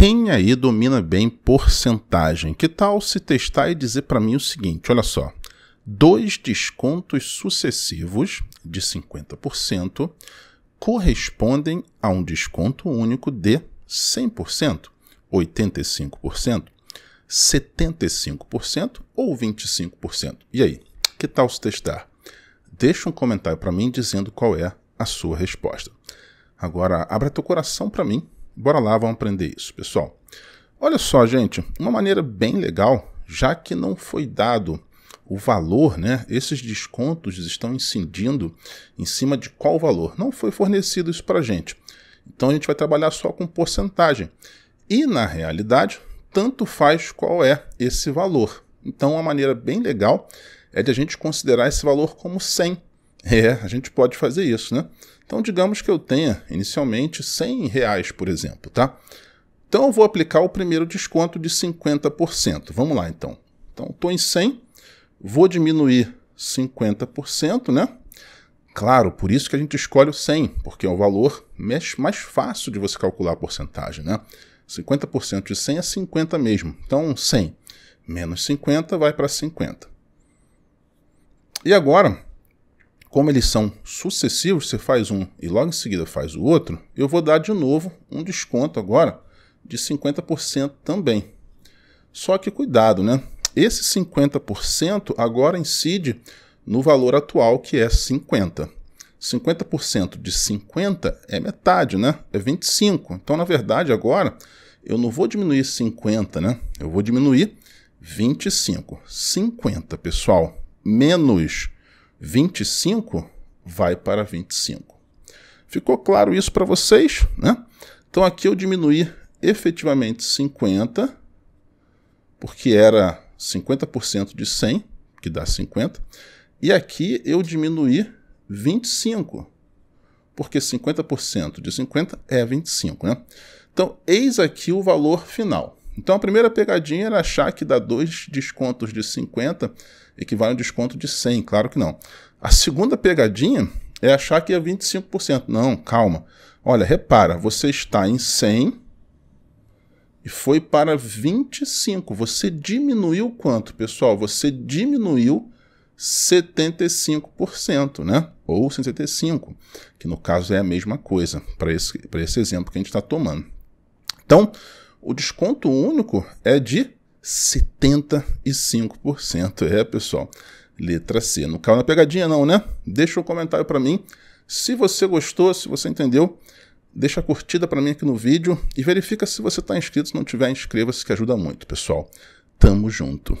Quem aí domina bem porcentagem? Que tal se testar e dizer para mim o seguinte, olha só. Dois descontos sucessivos de 50% correspondem a um desconto único de 100%, 85%, 75% ou 25%. E aí, que tal se testar? Deixa um comentário para mim dizendo qual é a sua resposta. Agora, abra teu coração para mim Bora lá, vamos aprender isso, pessoal. Olha só, gente, uma maneira bem legal, já que não foi dado o valor, né? Esses descontos estão incidindo em cima de qual valor? Não foi fornecido isso para gente. Então a gente vai trabalhar só com porcentagem. E na realidade, tanto faz qual é esse valor. Então uma maneira bem legal é de a gente considerar esse valor como 100. É, a gente pode fazer isso, né? Então, digamos que eu tenha inicialmente 100 reais, por exemplo, tá? Então, eu vou aplicar o primeiro desconto de 50%. Vamos lá, então. Então, estou em 100, vou diminuir 50%, né? Claro, por isso que a gente escolhe o 100, porque é o valor mais fácil de você calcular a porcentagem, né? 50% de 100 é 50 mesmo. Então, 100 menos 50 vai para 50. E agora, como eles são sucessivos, você faz um e logo em seguida faz o outro, eu vou dar de novo um desconto agora de 50% também. Só que cuidado, né? Esse 50% agora incide no valor atual que é 50. 50% de 50 é metade, né? É 25. Então, na verdade, agora eu não vou diminuir 50, né? Eu vou diminuir 25. 50, pessoal, menos 25 vai para 25. Ficou claro isso para vocês? Né? Então aqui eu diminuí efetivamente 50, porque era 50% de 100, que dá 50. E aqui eu diminuí 25, porque 50% de 50 é 25. Né? Então, eis aqui o valor final. Então a primeira pegadinha era achar que dá dois descontos de 50 equivale a um desconto de 100, claro que não. A segunda pegadinha é achar que é 25%. Não, calma. Olha, repara, você está em 100 e foi para 25. Você diminuiu quanto, pessoal? Você diminuiu 75%, né? Ou 65%, que no caso é a mesma coisa para esse, esse exemplo que a gente está tomando. Então, o desconto único é de 75%. É, pessoal. Letra C. Não caiu na pegadinha, não, né? Deixa um comentário para mim. Se você gostou, se você entendeu, deixa a curtida para mim aqui no vídeo e verifica se você está inscrito. Se não tiver, inscreva-se que ajuda muito, pessoal. Tamo junto.